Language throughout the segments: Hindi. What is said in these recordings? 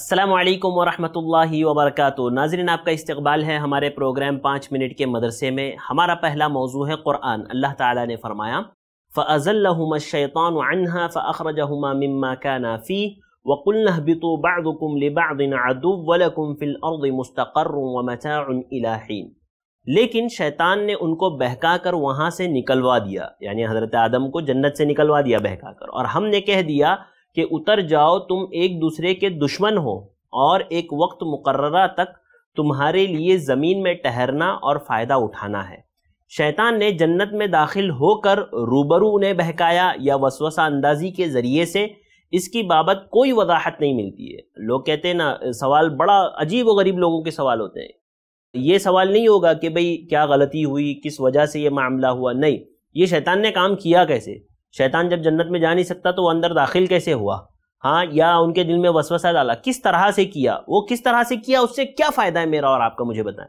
अस्सलाम वालेकुम वरहमतुल्लाहि वबरकatuह नाजरीन आपका इस्तकबाल है हमारे प्रोग्राम पाँच मिनट के मदरसे में हमारा पहला मौजू है क़ुरान अल्लाह ताला ने फरमाया फ़ज़ल्लहुम शैतान अनहा फ़खरजहुमा मम्मा का नाफ़ी वक़ुल्न बितो बादकुम लिबादिन अदुवलकुम लेकिन शैतान ने उनको बहका कर वहाँ से निकलवा दिया यानी हज़रत आदम को जन्नत से निकलवा दिया बहका कर और हमने कह दिया कि उतर जाओ तुम एक दूसरे के दुश्मन हो और एक वक्त मुकर्रा तक तुम्हारे लिए ज़मीन में ठहरना और फ़ायदा उठाना है शैतान ने जन्नत में दाखिल होकर रूबरू उन्हें बहकाया या वसवसा अंदाजी के ज़रिए से इसकी बाबत कोई वजाहत नहीं मिलती है लोग कहते हैं ना सवाल बड़ा अजीब व गरीब लोगों के सवाल होते हैं ये सवाल नहीं होगा कि भाई क्या गलती हुई किस वजह से ये मामला हुआ नहीं ये शैतान ने काम किया कैसे शैतान जब जन्नत में जा नहीं सकता तो वो अंदर दाखिल कैसे हुआ हाँ या उनके दिल में वसवसा डाला किस तरह से किया वो किस तरह से किया उससे क्या फ़ायदा है मेरा और आपका मुझे बताएं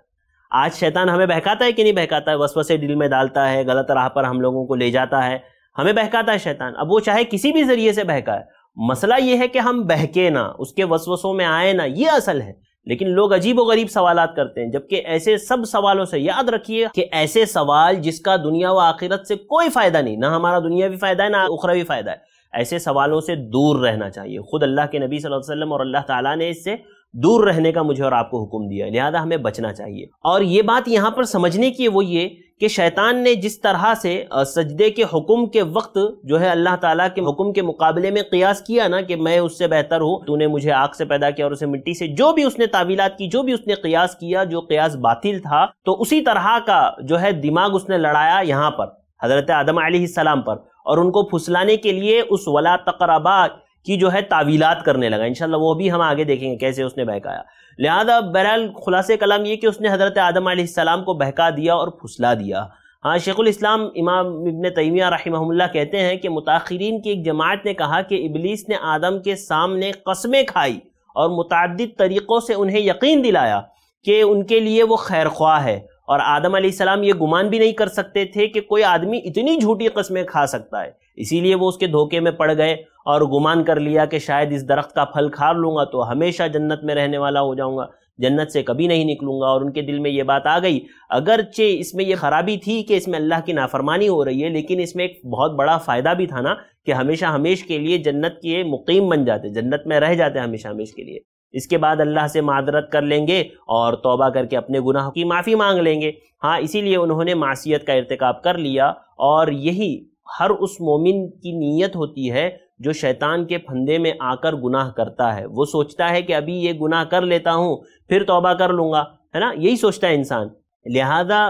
आज शैतान हमें बहकाता है कि नहीं बहकाता है वसवसे दिल में डालता है गलत राह पर हम लोगों को ले जाता है हमें बहकाता है शैतान अब वो चाहे किसी भी जरिए से बहकाए मसला ये है कि हम बहके ना उसके वसवसों में आए ना ये असल है लेकिन लोग अजीब व गरीब सवाल करते हैं जबकि ऐसे सब सवालों से याद रखिए कि ऐसे सवाल जिसका दुनिया व आखिरत से कोई फायदा नहीं ना हमारा दुनिया भी फायदा है ना उखरा भी फायदा है ऐसे सवालों से दूर रहना चाहिए खुद अल्लाह के नबी वसल्लम और अल्लाह ताला ने इससे दूर रहने का मुझे और आपको हुक्म दिया लिहाजा हमें बचना चाहिए और ये बात यहाँ पर समझने की वो ये कि शैतान ने जिस तरह से सजदे के हुक्म के वक्त जो है अल्लाह ताला के हुक्म के मुकाबले में कयास किया ना कि मैं उससे बेहतर हूँ तूने मुझे आग से पैदा किया और उसे मिट्टी से जो भी उसने तावीलात की जो भी उसने कयास किया जो कयास बातिल था तो उसी तरह का जो है दिमाग उसने लड़ाया यहाँ पर हज़रत आदम सलाम पर और उनको फुसलाने के लिए उस वला तकरबा की जो है तावीलात करने लगा इनशाला वो भी हम आगे देखेंगे कैसे उसने बहकाया लिहाजा बहरहाल खुलासे कलाम ये कि उसने हज़रत आदम आसमाम को बहका दिया और फुसला दिया हाँ शेखुल इस्लाम इमाम इबन तैमिया रहमहुल्ला कहते हैं कि मुताखरीन की एक जमात ने कहा कि इबलीस ने आदम के सामने कस्में खाई और मुतद तरीक़ों से उन्हें यकीन दिलाया कि उनके लिए वो खैर ख्वाह है और आदम आसमाम ये गुमान भी नहीं कर सकते थे कि कोई आदमी इतनी झूठी कस्में खा सकता है इसीलिए वो उसके धोखे में पड़ गए और गुमान कर लिया कि शायद इस दरख्त का फल खा लूँगा तो हमेशा जन्नत में रहने वाला हो जाऊँगा जन्नत से कभी नहीं निकलूँगा और उनके दिल में ये बात आ गई अगरचे इसमें यह खराबी थी कि इसमें अल्लाह की नाफरमानी हो रही है लेकिन इसमें एक बहुत बड़ा फ़ायदा भी था ना कि हमेशा हमेश के लिए जन्नत के मुकीम बन जाते जन्नत में रह जाते हमेशा हमेश के लिए इसके बाद अल्लाह से मादरत कर लेंगे और तौबा करके अपने गुनाह की माफ़ी मांग लेंगे हाँ इसीलिए उन्होंने मासीत का इरतकब कर लिया और यही हर उस मोमिन की नीयत होती है जो शैतान के फंदे में आकर गुनाह करता है वो सोचता है कि अभी ये गुनाह कर लेता हूँ फिर तौबा कर लूँगा है ना यही सोचता है इंसान लिहाजा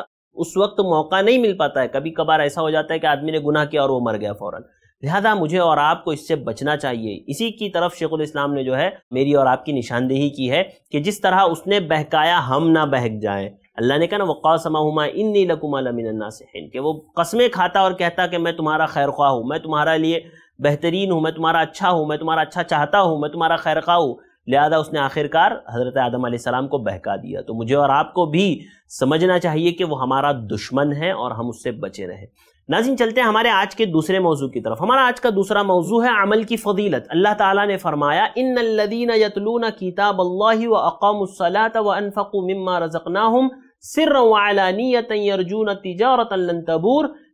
उस वक्त मौका नहीं मिल पाता है कभी कभार ऐसा हो जाता है कि आदमी ने गुनाह किया और वो मर गया फ़ौरन लिहाजा मुझे और आपको इससे बचना चाहिए इसी की तरफ शेखुल इस्लाम ने जो है मेरी और आपकी निशानदेही की है कि जिस तरह उसने बहकाया हम ना बहक जाएं अल्लाह ने कहा ना वक़ासमा इन्नी लकुमा लमिन से कि वो कस्में खाता और कहता कि मैं तुम्हारा खैर ख्वाह हूँ मैं तुम्हारा लिए बेहतरीन हूँ मैं तुम्हारा अच्छा हूँ मैं तुम्हारा अच्छा चाहता हूँ मैं तुम्हारा खैर खा हूँ लिहाजा उसने आखिरकार हज़रत आदम सलाम को बहका दिया तो मुझे और आपको भी समझना चाहिए कि वो हमारा दुश्मन है और हम उससे बचे रहें नाजिन चलते हैं हमारे आज के दूसरे मौजू की तरफ हमारा आज का दूसरा मौजू है अमल की फजीलत अल्लाह ताला ने फरमाया इन लदीन यतलून किताब अल्लाह व अकमसलात व अनफ़क़ु मम्मा हम सिर वालानी यरजून तिजारत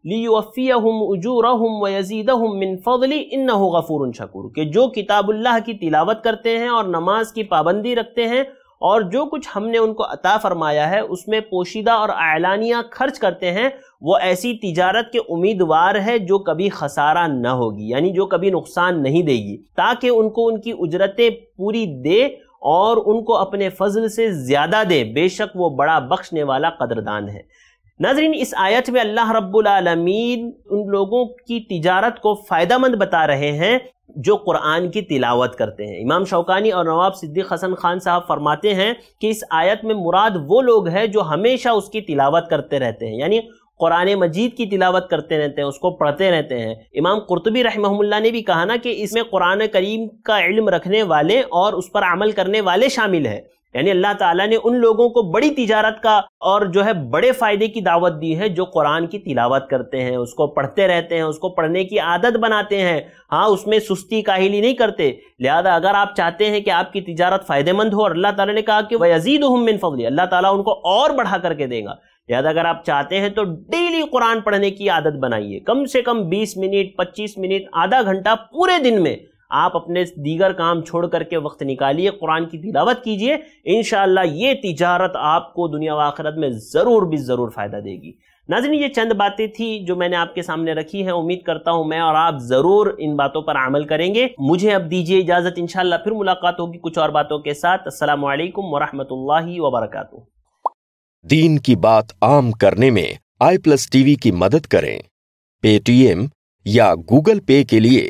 गफ़ूर शकूर के जो किताबुल्लाह की तिलावत करते हैं और नमाज की पाबंदी रखते हैं और जो कुछ हमने उनको अता फरमाया है उसमें पोशीदा और आयलानिया खर्च करते हैं वो ऐसी तिजारत के उम्मीदवार है जो कभी खसारा न होगी यानी जो कभी नुकसान नहीं देगी ताकि उनको उनकी उजरतें पूरी दे और उनको अपने फजल से ज़्यादा दे बेशक वो बड़ा बख्शने वाला कदरदान है नाजरीन इस आयत में अल्लाह रब्बुलमीन उन लोगों की तिजारत को फ़ायदा मंद बता रहे हैं जो कुरान की तिलावत करते हैं इमाम शौकानी और नवाब सिद्दीक हसन खान साहब फरमाते हैं कि इस आयत में मुराद वो लोग हैं जो हमेशा उसकी तिलावत करते रहते हैं यानी कुरान मजीद की तिलावत करते रहते हैं उसको पढ़ते रहते हैं इमाम कुरतबी रहमहुल्ला ने भी कहा ना कि इसमें कुरान करीम का इल्म रखने वाले और उस पर अमल करने वाले शामिल हैं यानी अल्लाह ताला ने उन लोगों को बड़ी तिजारत का और जो है बड़े फ़ायदे की दावत दी है जो कुरान की तिलावत करते हैं उसको पढ़ते रहते हैं उसको पढ़ने की आदत बनाते हैं हाँ उसमें सुस्ती काहिली नहीं करते लिहाजा अगर आप चाहते हैं कि आपकी तिजारत फ़ायदेमंद हो और अल्लाह ताला ने कहा कि वह अजीद हमन फवली अल्लाह ताला उनको और बढ़ा करके देगा लिहाजा अगर आप चाहते हैं तो डेली कुरान पढ़ने की आदत बनाइए कम से कम बीस मिनट पच्चीस मिनट आधा घंटा पूरे दिन में आप अपने दीगर काम छोड़ करके वक्त निकालिए कुरान की तिलावत कीजिए इन ये तिजारत आपको दुनिया व आखिरत में ज़रूर भी ज़रूर फ़ायदा देगी नाजन ये चंद बातें थी जो मैंने आपके सामने रखी है उम्मीद करता हूँ मैं और आप ज़रूर इन बातों पर अमल करेंगे मुझे अब दीजिए इजाज़त इन फिर मुलाकात होगी कुछ और बातों के साथ असल वरहमल वबरक दीन की बात आम करने में आई प्लस टीवी की मदद करें पेटीएम या गूगल पे के लिए